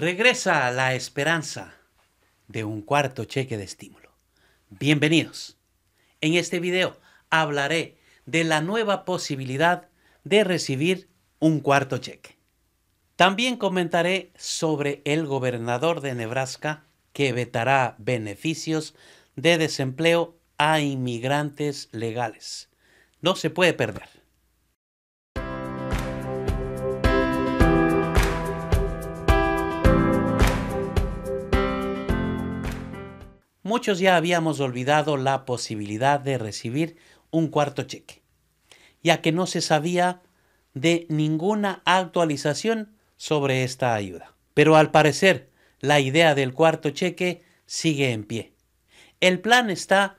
Regresa la esperanza de un cuarto cheque de estímulo. Bienvenidos. En este video hablaré de la nueva posibilidad de recibir un cuarto cheque. También comentaré sobre el gobernador de Nebraska que vetará beneficios de desempleo a inmigrantes legales. No se puede perder. muchos ya habíamos olvidado la posibilidad de recibir un cuarto cheque, ya que no se sabía de ninguna actualización sobre esta ayuda. Pero al parecer, la idea del cuarto cheque sigue en pie. El plan está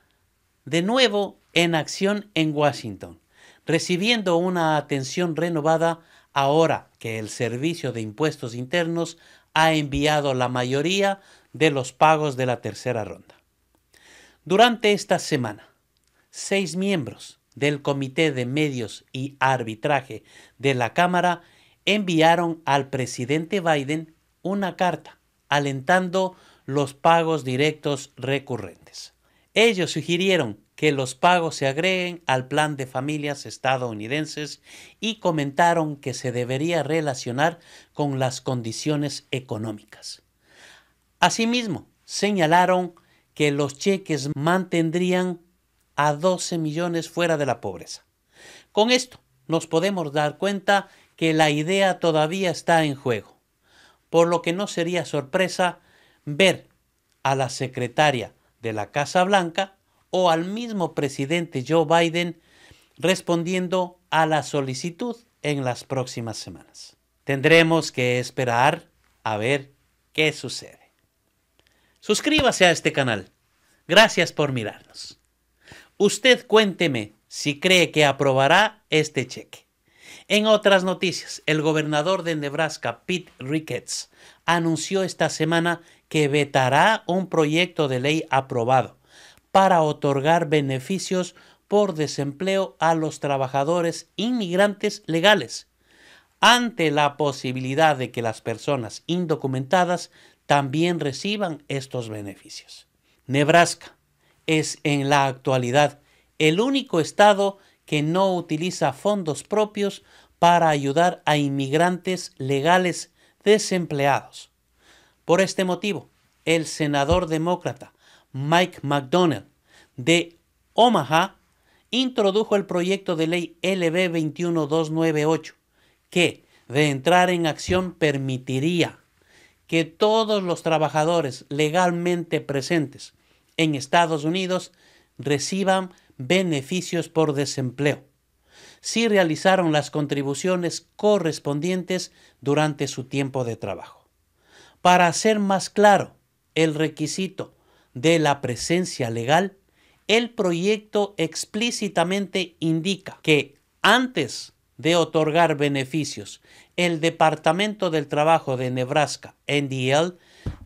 de nuevo en acción en Washington, recibiendo una atención renovada ahora que el Servicio de Impuestos Internos ha enviado la mayoría de los pagos de la tercera ronda. Durante esta semana, seis miembros del Comité de Medios y Arbitraje de la Cámara enviaron al presidente Biden una carta alentando los pagos directos recurrentes. Ellos sugirieron que los pagos se agreguen al plan de familias estadounidenses y comentaron que se debería relacionar con las condiciones económicas. Asimismo, señalaron que los cheques mantendrían a 12 millones fuera de la pobreza. Con esto nos podemos dar cuenta que la idea todavía está en juego, por lo que no sería sorpresa ver a la secretaria de la Casa Blanca o al mismo presidente Joe Biden respondiendo a la solicitud en las próximas semanas. Tendremos que esperar a ver qué sucede. Suscríbase a este canal. Gracias por mirarnos. Usted cuénteme si cree que aprobará este cheque. En otras noticias, el gobernador de Nebraska, Pete Ricketts, anunció esta semana que vetará un proyecto de ley aprobado para otorgar beneficios por desempleo a los trabajadores inmigrantes legales ante la posibilidad de que las personas indocumentadas también reciban estos beneficios. Nebraska es en la actualidad el único estado que no utiliza fondos propios para ayudar a inmigrantes legales desempleados. Por este motivo, el senador demócrata Mike McDonnell de Omaha introdujo el proyecto de ley LB 21298 que de entrar en acción permitiría que todos los trabajadores legalmente presentes en Estados Unidos reciban beneficios por desempleo si realizaron las contribuciones correspondientes durante su tiempo de trabajo. Para hacer más claro el requisito de la presencia legal, el proyecto explícitamente indica que antes de otorgar beneficios. El Departamento del Trabajo de Nebraska, NDL,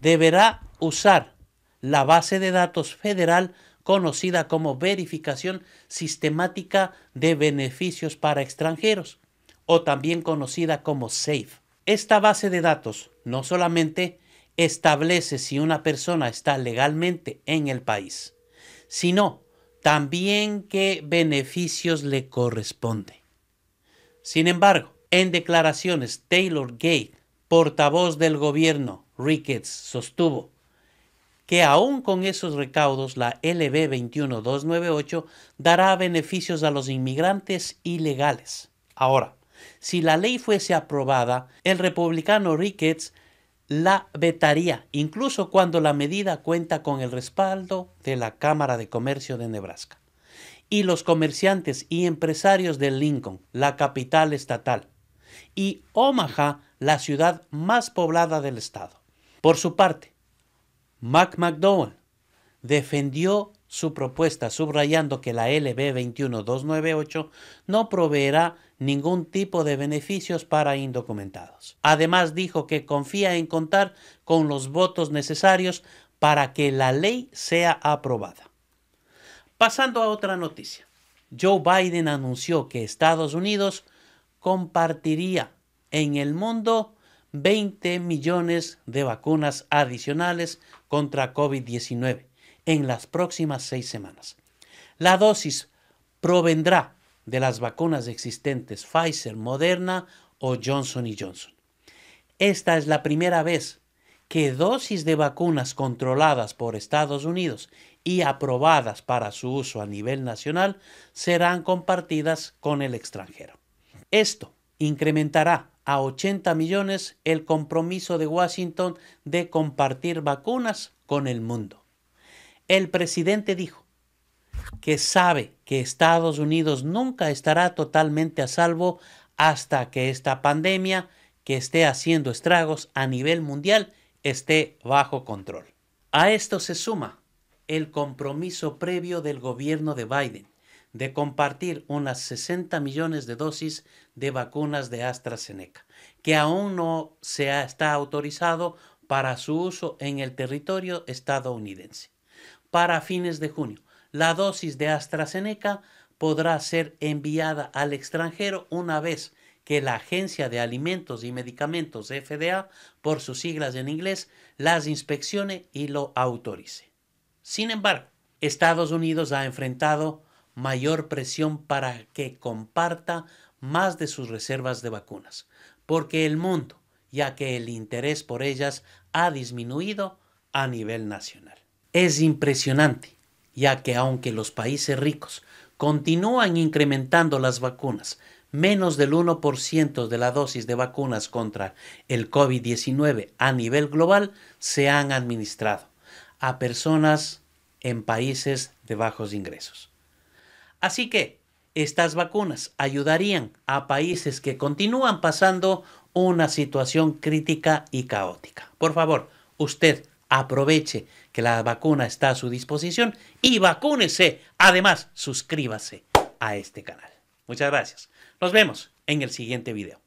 deberá usar la base de datos federal conocida como verificación sistemática de beneficios para extranjeros, o también conocida como SAFE. Esta base de datos no solamente establece si una persona está legalmente en el país, sino también qué beneficios le corresponde. Sin embargo, en declaraciones, Taylor Gay, portavoz del gobierno Ricketts, sostuvo que aún con esos recaudos la LB 21298 dará beneficios a los inmigrantes ilegales. Ahora, si la ley fuese aprobada, el republicano Ricketts la vetaría, incluso cuando la medida cuenta con el respaldo de la Cámara de Comercio de Nebraska y los comerciantes y empresarios de Lincoln, la capital estatal, y Omaha, la ciudad más poblada del estado. Por su parte, Mac McDowell defendió su propuesta subrayando que la LB 21298 no proveerá ningún tipo de beneficios para indocumentados. Además dijo que confía en contar con los votos necesarios para que la ley sea aprobada. Pasando a otra noticia. Joe Biden anunció que Estados Unidos compartiría en el mundo 20 millones de vacunas adicionales contra COVID-19 en las próximas seis semanas. La dosis provendrá de las vacunas existentes Pfizer, Moderna o Johnson Johnson. Esta es la primera vez que dosis de vacunas controladas por Estados Unidos y aprobadas para su uso a nivel nacional serán compartidas con el extranjero. Esto incrementará a 80 millones el compromiso de Washington de compartir vacunas con el mundo. El presidente dijo que sabe que Estados Unidos nunca estará totalmente a salvo hasta que esta pandemia que esté haciendo estragos a nivel mundial esté bajo control. A esto se suma el compromiso previo del gobierno de Biden de compartir unas 60 millones de dosis de vacunas de AstraZeneca, que aún no se ha, está autorizado para su uso en el territorio estadounidense. Para fines de junio, la dosis de AstraZeneca podrá ser enviada al extranjero una vez que la Agencia de Alimentos y Medicamentos FDA, por sus siglas en inglés, las inspeccione y lo autorice. Sin embargo, Estados Unidos ha enfrentado mayor presión para que comparta más de sus reservas de vacunas, porque el mundo, ya que el interés por ellas ha disminuido a nivel nacional. Es impresionante, ya que aunque los países ricos continúan incrementando las vacunas, menos del 1% de la dosis de vacunas contra el COVID-19 a nivel global se han administrado a personas en países de bajos ingresos. Así que estas vacunas ayudarían a países que continúan pasando una situación crítica y caótica. Por favor, usted aproveche que la vacuna está a su disposición y vacúnese. Además, suscríbase a este canal. Muchas gracias. Nos vemos en el siguiente video.